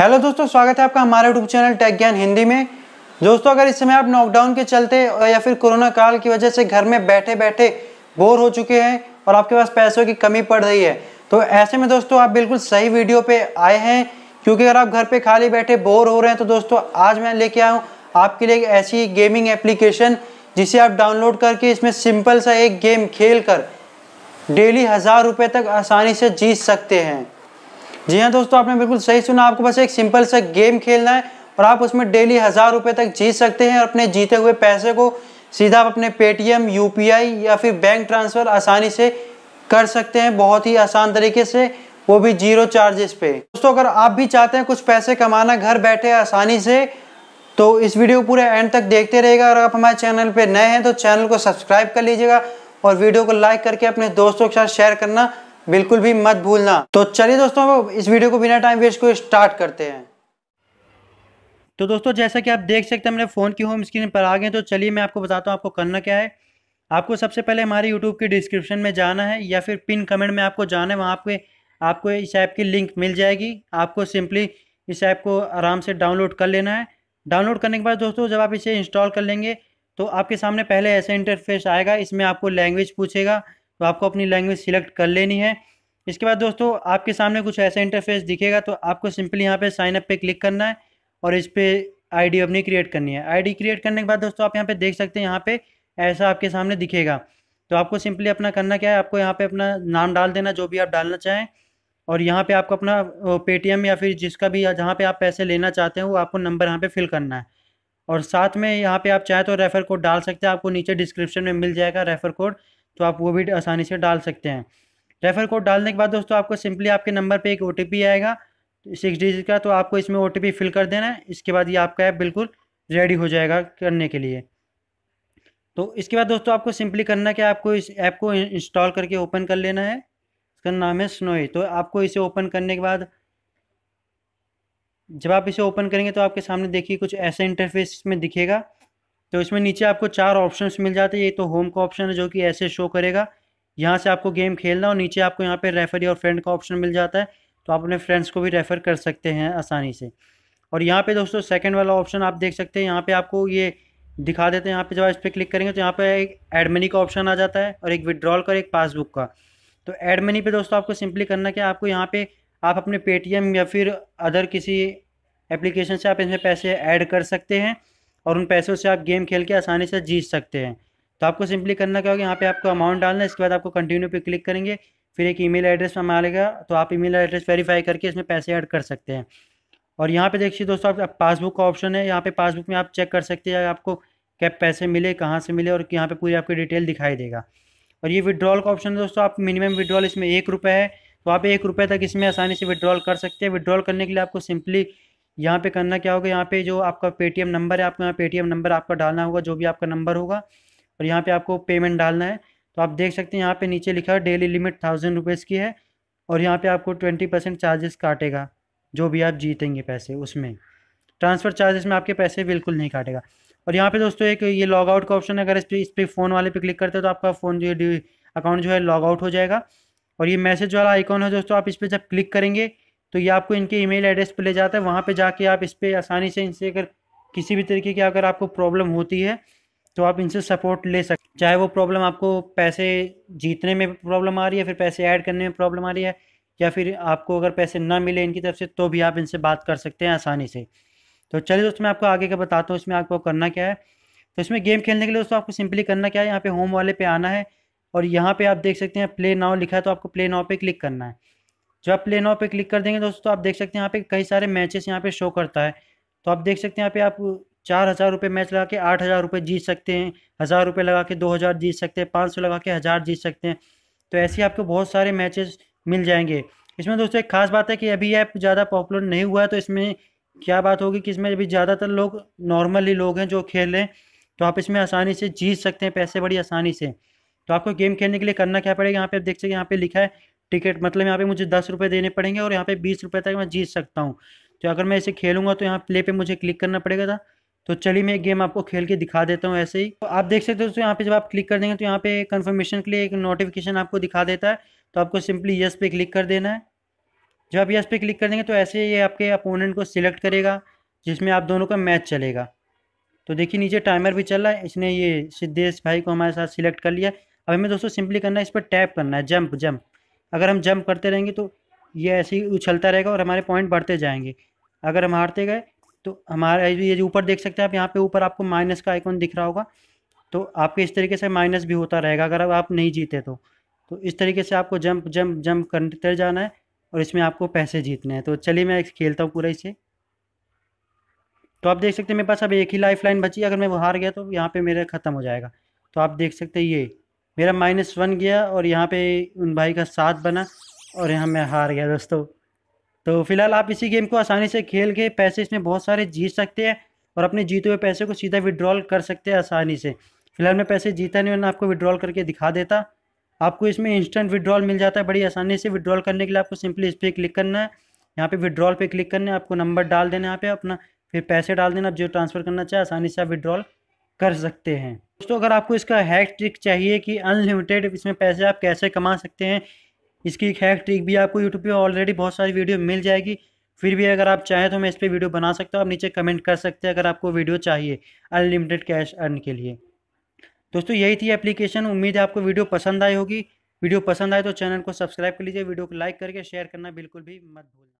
hello दोस्तों स्वागत है आपका हमारे यूट्यूब चैनल टेक ज्ञान हिंदी में दोस्तों अगर इस समय आप लॉकडाउन के चलते या फिर कोरोना काल की वजह से घर में बैठे बैठे बोर हो चुके हैं और आपके पास पैसों की कमी पड़ रही है तो ऐसे में दोस्तों आप बिल्कुल सही वीडियो पे आए हैं क्योंकि अगर आप घर पे खाली बैठे बोर हो रहे हैं तो दोस्तों आज मैं लेके आया हूँ आपके लिए ऐसी गेमिंग एप्लीकेशन जिसे आप डाउनलोड करके इसमें सिंपल सा एक गेम खेल कर डेली हज़ार रुपये तक आसानी से जीत सकते हैं जी हाँ दोस्तों आपने बिल्कुल सही सुना आपको बस एक सिंपल सा गेम खेलना है और आप उसमें डेली हज़ार रुपये तक जीत सकते हैं और अपने जीते हुए पैसे को सीधा आप अपने पेटीएम यू या फिर बैंक ट्रांसफ़र आसानी से कर सकते हैं बहुत ही आसान तरीके से वो भी जीरो चार्जेस पे दोस्तों अगर आप भी चाहते हैं कुछ पैसे कमाना घर बैठे आसानी से तो इस वीडियो पूरे एंड तक देखते रहेगा और आप हमारे चैनल पे नए हैं तो चैनल को सब्सक्राइब कर लीजिएगा और वीडियो को लाइक करके अपने दोस्तों के साथ शेयर करना बिल्कुल भी मत भूलना तो चलिए दोस्तों इस वीडियो को बिना टाइम वेस्ट को स्टार्ट करते हैं तो दोस्तों जैसा कि आप देख सकते हैं हमने फ़ोन की होम स्क्रीन पर आ गए तो चलिए मैं आपको बताता हूँ आपको करना क्या है आपको सबसे पहले हमारे यूट्यूब के डिस्क्रिप्शन में जाना है या फिर पिन कमेंट में आपको जाना है वहाँ पे आपको इस ऐप की लिंक मिल जाएगी आपको सिंपली इस ऐप को आराम से डाउनलोड कर लेना है डाउनलोड करने के बाद दोस्तों जब आप इसे इंस्टॉल कर लेंगे तो आपके सामने पहले ऐसा इंटरफेस आएगा इसमें आपको लैंग्वेज पूछेगा तो आपको अपनी लैंग्वेज सिलेक्ट कर लेनी है इसके बाद दोस्तों आपके सामने कुछ ऐसा इंटरफेस दिखेगा तो आपको सिंपली यहाँ पे साइन अप पे क्लिक करना है और इस पर आईडी अपनी क्रिएट करनी है आईडी क्रिएट करने के बाद दोस्तों आप यहाँ पे देख सकते हैं यहाँ पे ऐसा आपके सामने दिखेगा तो आपको सिंपली अपना करना क्या है आपको यहाँ पे अपना नाम डाल देना जो भी आप डालना चाहें और यहाँ पे आपको अपना पेटीएम या फिर जिसका भी जहाँ पे आप पैसे लेना चाहते हैं वो आपको नंबर यहाँ पे फिल करना है और साथ में यहाँ पे आप चाहे तो रेफ़र कोड डाल सकते हैं आपको नीचे डिस्क्रिप्शन में मिल जाएगा रेफ़र कोड तो आप वो भी आसानी से डाल सकते हैं रेफर कोड डालने के बाद दोस्तों आपको सिंपली आपके नंबर पर एक ओ आएगा सिक्स डिजिट का तो आपको इसमें ओ फिल कर देना है इसके बाद ये आपका ऐप बिल्कुल रेडी हो जाएगा करने के लिए तो इसके बाद दोस्तों आपको सिंपली करना कि आपको इस ऐप को इंस्टॉल करके ओपन कर लेना है इसका नाम है स्नोई तो आपको इसे ओपन करने के बाद जब आप इसे ओपन करेंगे तो आपके सामने देखिए कुछ ऐसा इंटरफेस में दिखेगा तो इसमें नीचे आपको चार ऑप्शंस मिल जाते हैं ये तो होम का ऑप्शन है जो कि ऐसे शो करेगा यहाँ से आपको गेम खेलना और नीचे आपको यहाँ पे रेफरी और फ्रेंड का ऑप्शन मिल जाता है तो आप अपने फ्रेंड्स को भी रेफ़र कर सकते हैं आसानी से और यहाँ पे दोस्तों सेकंड वाला ऑप्शन आप देख सकते हैं यहाँ पे आपको ये दिखा देते हैं यहाँ पे जब आप इस पर क्लिक करेंगे तो यहाँ पे एक एड मनी का ऑप्शन आ जाता है और एक विड्रॉल का एक पासबुक का तो एड मनी दोस्तों आपको सिंपली करना क्या आपको यहाँ पर आप अपने पेटीएम या फिर अदर किसी एप्लीकेशन से आप इसमें पैसे ऐड कर सकते हैं और उन पैसों से आप गेम खेल के आसानी से जीत सकते हैं तो आपको सिंपली करना क्या होगा यहाँ पे आपको अमाउंट डालना है इसके बाद आपको कंटिन्यू पे क्लिक करेंगे फिर एक ईमेल एड्रेस मारेगा तो आप ईमेल एड्रेस वेरीफाई करके इसमें पैसे ऐड कर सकते हैं और यहाँ पे देखिए दोस्तों आप पासबुक का ऑप्शन है यहाँ पे पासबुक में आप चेक कर सकते हैं आपको क्या पैसे मिले कहाँ से मिले और यहाँ पे पूरी आपकी डिटेल दिखाई देगा और ये विड्रॉल का ऑप्शन है दोस्तों आप मिनिमम विड्रॉल इसमें एक रुपये है तो आप एक रुपये तक इसमें आसानी से विड्रॉल कर सकते हैं विड्रॉल करने के लिए आपको सिंपली यहाँ पे करना क्या होगा यहाँ पे जो आपका पेटीएम नंबर है आपको यहाँ पेटीएम नंबर आपका डालना होगा जो भी आपका नंबर होगा और यहाँ पे आपको पेमेंट डालना है तो आप देख सकते हैं यहाँ पे नीचे लिखा है डेली लिमिट थाउजेंड रुपीज़ की है और यहाँ पे आपको ट्वेंटी परसेंट चार्जेस काटेगा जो भी आप जीतेंगे पैसे उसमें ट्रांसफ़र चार्जेस में आपके पैसे बिल्कुल नहीं काटेगा और यहाँ पे दोस्तों एक ये लॉग आउट का ऑप्शन है अगर इस पर इस पर फ़ोन वाले पे क्लिक करते हो तो आपका फ़ोन जो है अकाउंट जो है लॉग आउट हो जाएगा और ये मैसेज वाला आइकॉन है दोस्तों आप इस पर जब क्लिक करेंगे तो ये आपको इनके ईमेल एड्रेस पे ले जाता है वहाँ पे जाके आप इस पर आसानी से इनसे अगर किसी भी तरीके की अगर आपको प्रॉब्लम होती है तो आप इनसे सपोर्ट ले सकते चाहे वो प्रॉब्लम आपको पैसे जीतने में प्रॉब्लम आ रही है फिर पैसे ऐड करने में प्रॉब्लम आ रही है या फिर आपको अगर पैसे ना मिले इनकी तरफ से तो भी आप इनसे बात कर सकते हैं आसानी से तो चलिए दोस्तों मैं आपको आगे का बताता हूँ इसमें आपको करना क्या है तो इसमें गेम खेलने के लिए दोस्तों आपको सिंपली करना क्या है यहाँ पे होम वाले पे आना है और यहाँ पे आप देख सकते हैं प्ले नाव लिखा है तो आपको प्ले नाव पे क्लिक करना है जब आप प्ले नाउ पे क्लिक कर देंगे दोस्तों आप देख सकते हैं यहाँ पे कई सारे मैचेस यहाँ पे शो करता है तो आप देख सकते हैं यहाँ पे आप चार हज़ार रुपये मैच लगा के आठ हज़ार रुपये जीत सकते हैं हज़ार रुपये लगा के दो हज़ार जीत सकते हैं पाँच सौ लगा के हज़ार जीत सकते हैं तो ऐसे ही आपको बहुत सारे मैचेस मिल जाएंगे इसमें दोस्तों एक खास बात है कि अभी ऐप ज़्यादा पॉपुलर नहीं हुआ है तो इसमें क्या बात होगी कि इसमें अभी ज़्यादातर लोग नॉर्मली लोग हैं जो खेल रहे हैं तो आप इसमें आसानी से जीत सकते हैं पैसे बड़ी आसानी से तो आपको गेम खेलने के लिए करना क्या पड़ेगा यहाँ पे आप देख सकते हैं यहाँ पे लिखा है टिकट मतलब यहाँ पे मुझे दस रुपये देने पड़ेंगे और यहाँ पे बीस रुपये तक मैं जीत सकता हूँ तो अगर मैं इसे खेलूंगा तो यहाँ प्ले पे मुझे क्लिक करना पड़ेगा था तो चलिए मैं गेम आपको खेल के दिखा देता हूँ ऐसे ही तो आप देख सकते हो दोस्तों यहाँ पे जब आप क्लिक कर देंगे तो यहाँ पे कन्फर्मेशन के लिए एक नोटिफिकेशन आपको दिखा देता है तो आपको सिंपली यस पे क्लिक कर देना है जब आप यस पे क्लिक कर देंगे तो ऐसे ये आपके अपोनेंट को सिलेक्ट करेगा जिसमें आप दोनों का मैच चलेगा तो देखिए नीचे टाइमर भी चल रहा है इसने ये सिद्धेश भाई को हमारे साथ सिलेक्ट कर लिया अब हमें दोस्तों सिंपली करना है इस पर टैप करना है जंप जंप अगर हम जंप करते रहेंगे तो ये ऐसे ही उछलता रहेगा और हमारे पॉइंट बढ़ते जाएंगे अगर हम हारते गए तो हमारा ये ऊपर देख सकते हैं आप यहाँ पे ऊपर आपको माइनस का आइकॉन दिख रहा होगा तो आपके इस तरीके से माइनस भी होता रहेगा अगर आप नहीं जीते तो तो इस तरीके से आपको जंप जंप जंप करते जाना है और इसमें आपको पैसे जीतने हैं तो चलिए मैं खेलता हूँ पूरा इसे तो आप देख सकते हैं मेरे पास अब एक ही लाइफ लाइन बची अगर मैं वो हार गया तो यहाँ पर मेरा ख़त्म हो जाएगा तो आप देख सकते हैं ये मेरा माइनस वन गया और यहाँ पे उन भाई का सात बना और यहाँ मैं हार गया दोस्तों तो फिलहाल आप इसी गेम को आसानी से खेल के पैसे इसमें बहुत सारे जीत सकते हैं और अपने जीते हुए पैसे को सीधा विड्रॉल कर सकते हैं आसानी से फिलहाल मैं पैसे जीता नहीं मैंने आपको विड्रॉल करके दिखा देता आपको इसमें इंस्टेंट विड्रॉल मिल जाता है बड़ी आसानी से विड्रॉल करने के लिए आपको सिंपली इस पर क्लिक करना है यहाँ पे विड्रॉल पे क्लिक करना है आपको नंबर डाल देना है यहाँ पे अपना फिर पैसे डाल देना आप जो ट्रांसफ़र करना चाहे आसानी से आप विड्रॉल कर सकते हैं दोस्तों अगर आपको इसका हैक ट्रिक चाहिए कि अनलिमिटेड इसमें पैसे आप कैसे कमा सकते हैं इसकी एक हैक ट्रिक भी आपको यूट्यूब पे ऑलरेडी बहुत सारी वीडियो मिल जाएगी फिर भी अगर आप चाहें तो मैं इस पर वीडियो बना सकता हूँ आप नीचे कमेंट कर सकते हैं अगर आपको वीडियो चाहिए अनलिमिटेड कैश अर्न के लिए दोस्तों यही थी एप्लीकेशन उम्मीद है आपको वीडियो पसंद आई होगी वीडियो पसंद आए तो चैनल को सब्सक्राइब कर लीजिए वीडियो को लाइक करके शेयर करना बिल्कुल भी मत भूलना